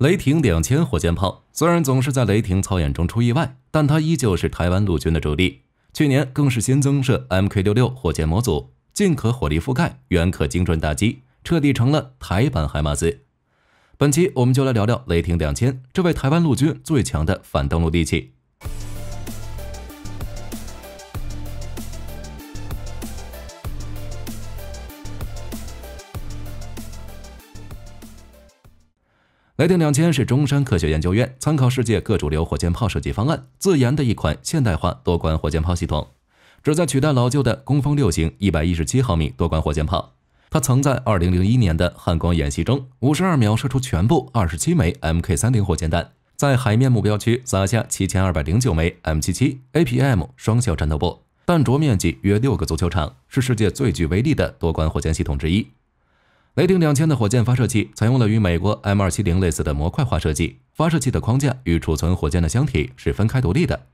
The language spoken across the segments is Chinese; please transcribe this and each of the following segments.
雷霆两千火箭炮虽然总是在雷霆操演中出意外，但它依旧是台湾陆军的主力。去年更是新增设 Mk 六六火箭模组，近可火力覆盖，远可精准打击，彻底成了台版海马斯。本期我们就来聊聊雷霆两千，这位台湾陆军最强的反登陆利器。雷电两千是中山科学研究院参考世界各主流火箭炮设计方案自研的一款现代化多管火箭炮系统，旨在取代老旧的攻方六型一百一十七毫米多管火箭炮。它曾在二零零一年的汉光演习中，五十二秒射出全部二十七枚 M K 三零火箭弹，在海面目标区撒下七千二百零九枚 M 七七 A P M 双效战斗部，弹着面积约六个足球场，是世界最具威力的多管火箭系统之一。雷霆两千的火箭发射器采用了与美国 M 二七零类似的模块化设计，发射器的框架与储存火箭的箱体是分开独立的。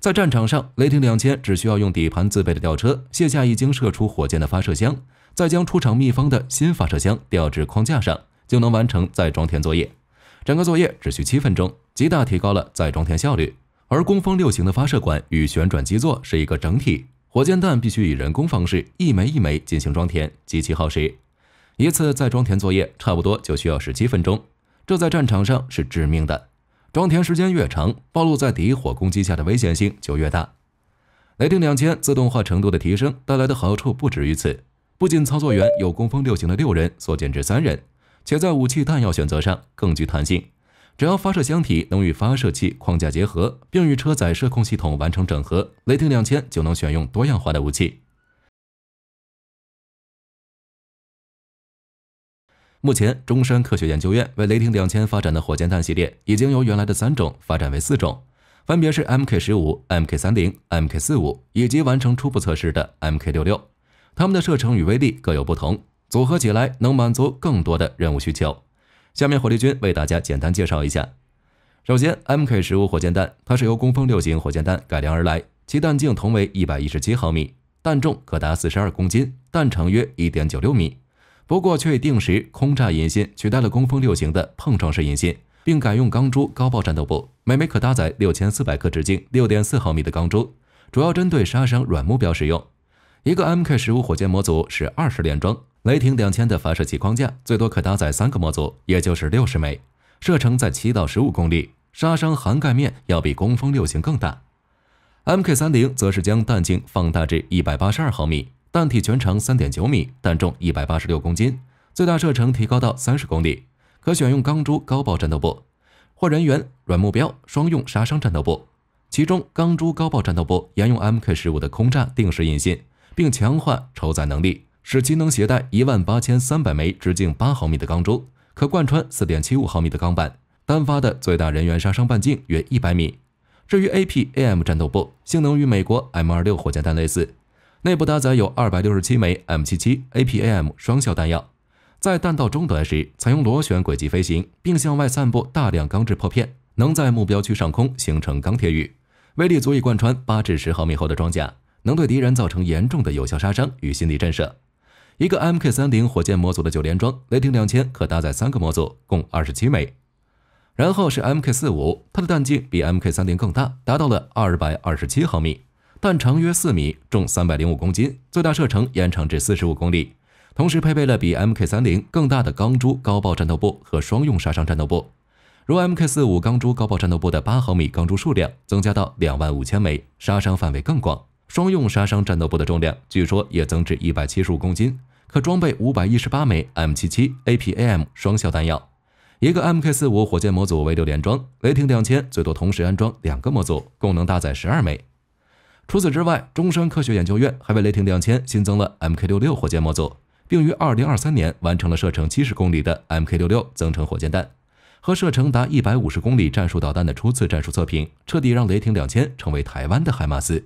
在战场上，雷霆两千只需要用底盘自备的吊车卸下已经射出火箭的发射箱，再将出厂密封的新发射箱吊至框架上，就能完成再装填作业。整个作业只需七分钟，极大提高了再装填效率。而东方六型的发射管与旋转基座是一个整体，火箭弹必须以人工方式一枚一枚进行装填，极其耗时。一次在装填作业，差不多就需要十七分钟，这在战场上是致命的。装填时间越长，暴露在敌火攻击下的危险性就越大。雷霆两千自动化程度的提升带来的好处不止于此，不仅操作员有攻蜂六型的六人缩减至三人，且在武器弹药选择上更具弹性。只要发射箱体能与发射器框架结合，并与车载射控系统完成整合，雷霆两千就能选用多样化的武器。目前，中山科学研究院为雷霆两千发展的火箭弹系列已经由原来的三种发展为四种，分别是 Mk 十五、Mk 三零、Mk 四五以及完成初步测试的 Mk 六六。它们的射程与威力各有不同，组合起来能满足更多的任务需求。下面，火力军为大家简单介绍一下。首先，Mk 十五火箭弹，它是由工蜂六型火箭弹改良而来，其弹径同为一百一十七毫米，弹重可达四十二公斤，弹长约一点九六米。不过却以定时空炸引信取代了攻风六型的碰撞式引信，并改用钢珠高爆战斗部，每枚可搭载六千四百克、直径六点四毫米的钢珠，主要针对杀伤软目标使用。一个 Mk 十五火箭模组是二十连装，雷霆两千的发射器框架最多可搭载三个模组，也就是六十枚，射程在七到十五公里，杀伤涵盖面要比攻风六型更大。Mk 三零则是将弹径放大至一百八十二毫米。弹体全长三点九米，弹重一百八十六公斤，最大射程提高到三十公里，可选用钢珠高爆战斗部或人员软目标双用杀伤战斗部。其中，钢珠高爆战斗部沿用 Mk15 的空炸定时引信，并强化承载能力，使其能携带一万八千三百枚直径八毫米的钢珠，可贯穿四点七五毫米的钢板。单发的最大人员杀伤半径约一百米。至于 APAM 战斗部，性能与美国 M26 火箭弹类似。内部搭载有二百六十七枚 M 七七 APAM 双效弹药，在弹道中段时采用螺旋轨迹飞行，并向外散布大量钢制破片，能在目标区上空形成钢铁雨，威力足以贯穿八至十毫米厚的装甲，能对敌人造成严重的有效杀伤与心理震慑。一个 MK 三零火箭模组的九连装雷霆两千可搭载三个模组，共二十七枚。然后是 MK 四五，它的弹径比 MK 三零更大，达到了二百二十七毫米。弹长约四米，重三百零五公斤，最大射程延长至四十五公里，同时配备了比 M K 三零更大的钢珠高爆战斗部和双用杀伤战斗部。如 M K 四五钢珠高爆战斗部的八毫米钢珠数量增加到两万五千枚，杀伤范围更广。双用杀伤战斗部的重量据说也增至一百七十五公斤，可装备五百一十八枚 M 七七 A P A M 双效弹药。一个 M K 四五火箭模组为六连装，雷霆两千最多同时安装两个模组，共能搭载十二枚。除此之外，中山科学研究院还为雷霆两千新增了 M K 六六火箭模组，并于二零二三年完成了射程七十公里的 M K 六六增程火箭弹和射程达一百五十公里战术导弹的初次战术测评，彻底让雷霆两千成为台湾的海马斯。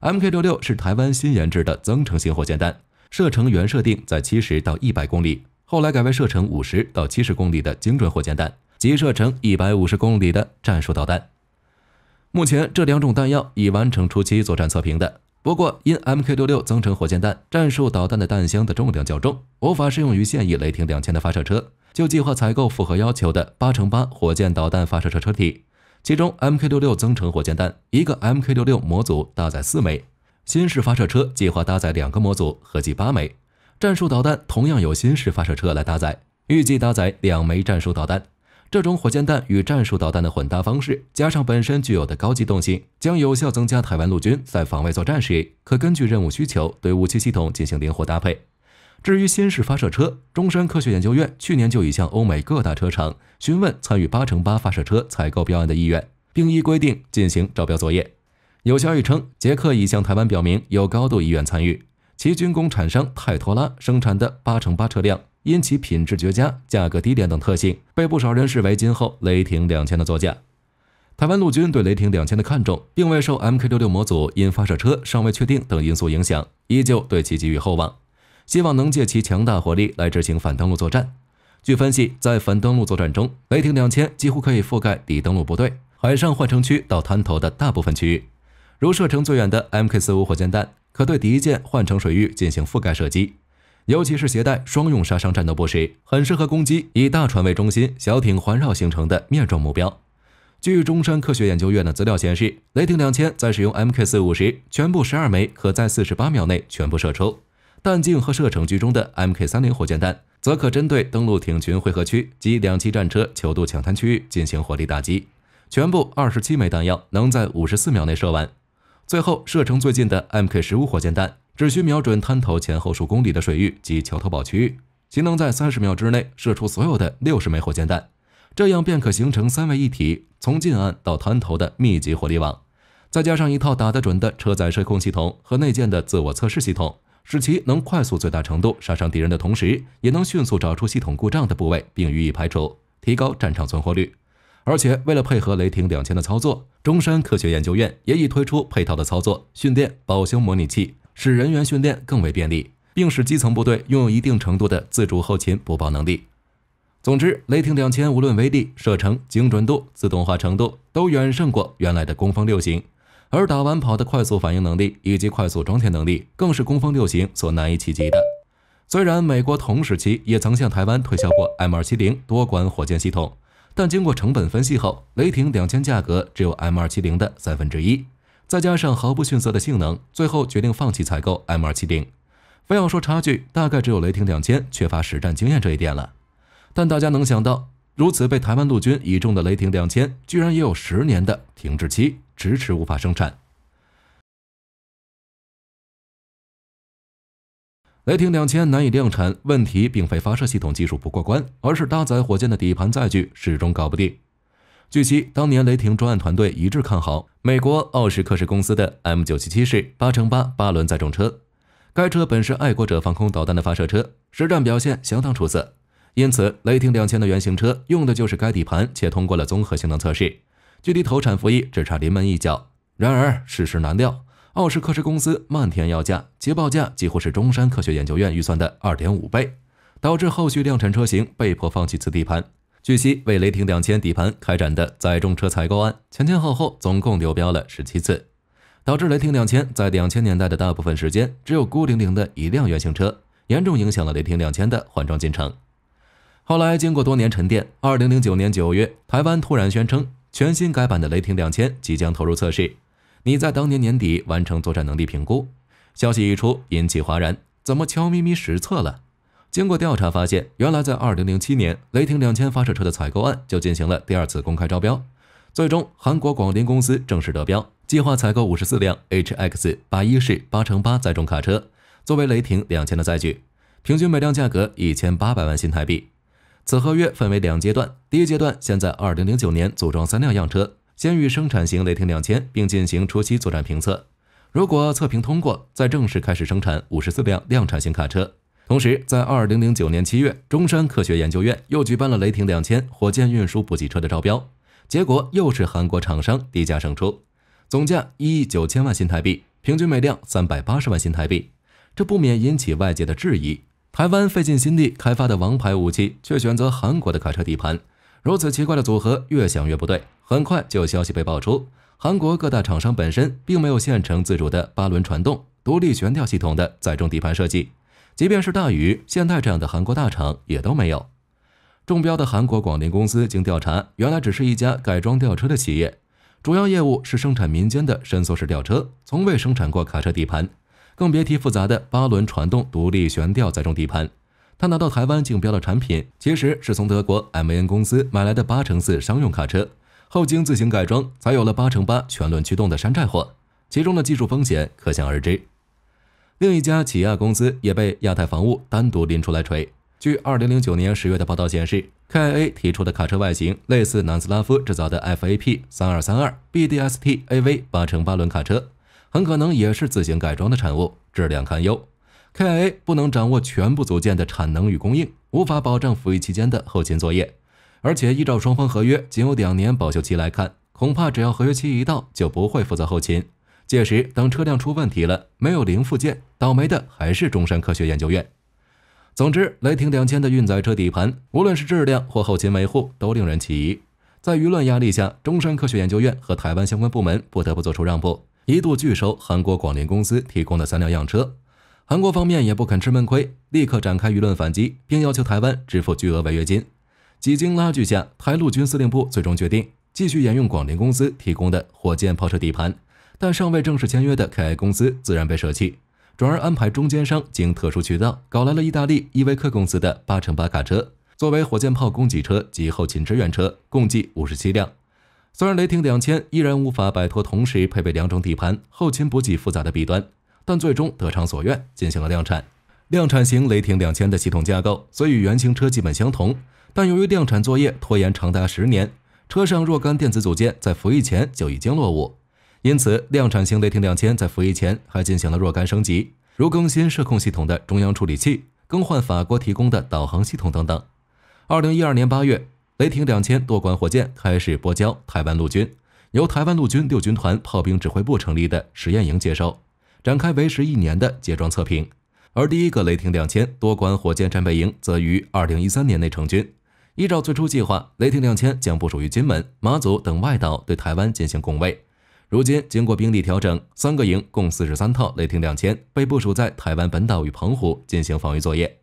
M K 六六是台湾新研制的增程型火箭弹，射程原设定在七十到一百公里，后来改为射程五十到七十公里的精准火箭弹。集射程一百五十公里的战术导弹。目前这两种弹药已完成初期作战测评的。不过，因 M K 六六增程火箭弹战术导弹的弹箱的重量较重，无法适用于现役雷霆两千的发射车，就计划采购符合要求的八乘八火箭导弹发射车车体。其中，M K 六六增程火箭弹一个 M K 六六模组搭载四枚，新式发射车计划搭载两个模组，合计八枚战术导弹，同样由新式发射车来搭载，预计搭载两枚战术导弹。这种火箭弹与战术导弹的混搭方式，加上本身具有的高机动性，将有效增加台湾陆军在防卫作战时，可根据任务需求对武器系统进行灵活搭配。至于新式发射车，中山科学研究院去年就已向欧美各大车厂询问参与八乘八发射车采购标案的意愿，并依规定进行招标作业。有消息称，捷克已向台湾表明有高度意愿参与其军工厂商泰托拉生产的八乘八车辆。因其品质绝佳、价格低廉等特性，被不少人视为今后雷霆两千的座驾。台湾陆军对雷霆两千的看重，并未受 Mk 六六模组因发射车尚未确定等因素影响，依旧对其寄予厚望，希望能借其强大火力来执行反登陆作战。据分析，在反登陆作战中，雷霆两千几乎可以覆盖底登陆部队海上换乘区到滩头的大部分区域，如射程最远的 Mk 四五火箭弹，可对敌舰换乘水域进行覆盖射击。尤其是携带双用杀伤战斗部时，很适合攻击以大船为中心、小艇环绕形成的面状目标。据中山科学研究院的资料显示，雷霆两千在使用 Mk 四五时，全部十二枚，可在四十八秒内全部射出。弹径和射程居中的 Mk 三零火箭弹，则可针对登陆艇群汇合区及两栖战车泅渡抢滩区域进行火力打击，全部二十七枚弹药能在五十四秒内射完。最后，射程最近的 Mk 十五火箭弹。只需瞄准滩头前后数公里的水域及桥头堡区域，其能在三十秒之内射出所有的六十枚火箭弹，这样便可形成三位一体从近岸到滩头的密集火力网。再加上一套打得准的车载射控系统和内建的自我测试系统，使其能快速最大程度杀伤敌人的同时，也能迅速找出系统故障的部位并予以排除，提高战场存活率。而且，为了配合“雷霆两千”的操作，中山科学研究院也已推出配套的操作训练、保修模拟器。使人员训练更为便利，并使基层部队拥有一定程度的自主后勤补报能力。总之，雷霆两千无论威力、射程、精准度、自动化程度，都远胜过原来的攻风六型。而打完跑的快速反应能力以及快速装填能力，更是攻风六型所难以企及的。虽然美国同时期也曾向台湾推销过 M 二七零多管火箭系统，但经过成本分析后，雷霆两千价格只有 M 二七零的三分之一。再加上毫不逊色的性能，最后决定放弃采购 M270，非要说差距，大概只有雷霆2000缺乏实战经验这一点了。但大家能想到，如此被台湾陆军倚重的雷霆2000，居然也有十年的停滞期，迟迟无法生产。雷霆2000难以量产，问题并非发射系统技术不过关，而是搭载火箭的底盘载具始终搞不定。据悉，当年雷霆专案团队一致看好美国奥什克什公司的 M977 式八乘八八轮载重车。该车本是爱国者防空导弹的发射车，实战表现相当出色。因此，雷霆两千的原型车用的就是该底盘，且通过了综合性能测试，距离投产服役只差临门一脚。然而，事事难料，奥什克什公司漫天要价，其报价几乎是中山科学研究院预算的二点五倍，导致后续量产车型被迫放弃此底盘。据悉，为雷霆两千底盘开展的载重车采购案前前后后总共丢标了十七次，导致雷霆两千在两千年代的大部分时间只有孤零零的一辆原型车，严重影响了雷霆两千的换装进程。后来经过多年沉淀，二零零九年九月，台湾突然宣称全新改版的雷霆两千即将投入测试，拟在当年年底完成作战能力评估。消息一出，引起哗然：怎么悄咪咪实测了？经过调查发现，原来在2007年，雷霆两千发射车的采购案就进行了第二次公开招标，最终韩国广林公司正式得标，计划采购54辆 HX 八一式八乘八载重卡车，作为雷霆两千的载具，平均每辆价格1800万新台币。此合约分为两阶段，第一阶段先在2009年组装三辆样车，先与生产型雷霆两千并进行初期作战评测，如果测评通过，再正式开始生产54辆量产型卡车。同时，在二零零九年七月，中山科学研究院又举办了“雷霆两千”火箭运输补给车的招标，结果又是韩国厂商低价胜出，总价一亿九千万新台币，平均每辆三百八十万新台币。这不免引起外界的质疑：台湾费尽心力开发的王牌武器，却选择韩国的卡车底盘，如此奇怪的组合，越想越不对。很快，就有消息被爆出，韩国各大厂商本身并没有现成自主的八轮传动、独立悬吊系统的载重底盘设计。即便是大宇、现代这样的韩国大厂，也都没有中标的韩国广电公司。经调查，原来只是一家改装吊车的企业，主要业务是生产民间的伸缩式吊车，从未生产过卡车底盘，更别提复杂的八轮传动、独立悬吊、载重底盘。他拿到台湾竞标的产品，其实是从德国 M N 公司买来的八乘四商用卡车，后经自行改装，才有了八乘八全轮驱动的山寨货，其中的技术风险可想而知。另一家起亚公司也被亚太防务单独拎出来锤。据二零零九年十月的报道显示，KIA 提出的卡车外形类似南斯拉夫制造的 FAP 三二三二 BDSTAV 八乘八轮卡车，很可能也是自行改装的产物，质量堪忧。KIA 不能掌握全部组件的产能与供应，无法保证服役期间的后勤作业。而且，依照双方合约仅有两年保修期来看，恐怕只要合约期一到，就不会负责后勤。届时等车辆出问题了，没有零附件，倒霉的还是中山科学研究院。总之，雷霆两千的运载车底盘，无论是质量或后勤维护，都令人起疑。在舆论压力下，中山科学研究院和台湾相关部门不得不做出让步，一度拒收韩国广联公司提供的三辆样车。韩国方面也不肯吃闷亏，立刻展开舆论反击，并要求台湾支付巨额违约金。几经拉锯下，台陆军司令部最终决定继续沿用广联公司提供的火箭炮车底盘。但尚未正式签约的 KI 公司自然被舍弃，转而安排中间商经特殊渠道搞来了意大利依维柯公司的八乘八卡车作为火箭炮供给车及后勤支援车，共计五十七辆。虽然雷霆两千依然无法摆脱同时配备两种底盘、后勤补给复杂的弊端，但最终得偿所愿进行了量产。量产型雷霆两千的系统架构虽与原型车基本相同，但由于量产作业拖延长达十年，车上若干电子组件在服役前就已经落伍。因此，量产型雷霆两千在服役前还进行了若干升级，如更新射控系统的中央处理器、更换法国提供的导航系统等等。二零一二年八月，雷霆两千多管火箭开始拨交台湾陆军，由台湾陆军六军团炮兵指挥部成立的实验营接收，展开为时一年的接装测评。而第一个雷霆两千多管火箭战备营则于二零一三年内成军。依照最初计划，雷霆两千将部署于金门、马祖等外岛，对台湾进行拱卫。如今经过兵力调整，三个营共四十三套“雷霆两千”被部署在台湾本岛与澎湖进行防御作业。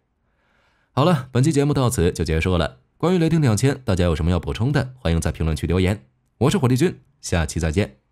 好了，本期节目到此就结束了。关于“雷霆两千”，大家有什么要补充的，欢迎在评论区留言。我是火力军，下期再见。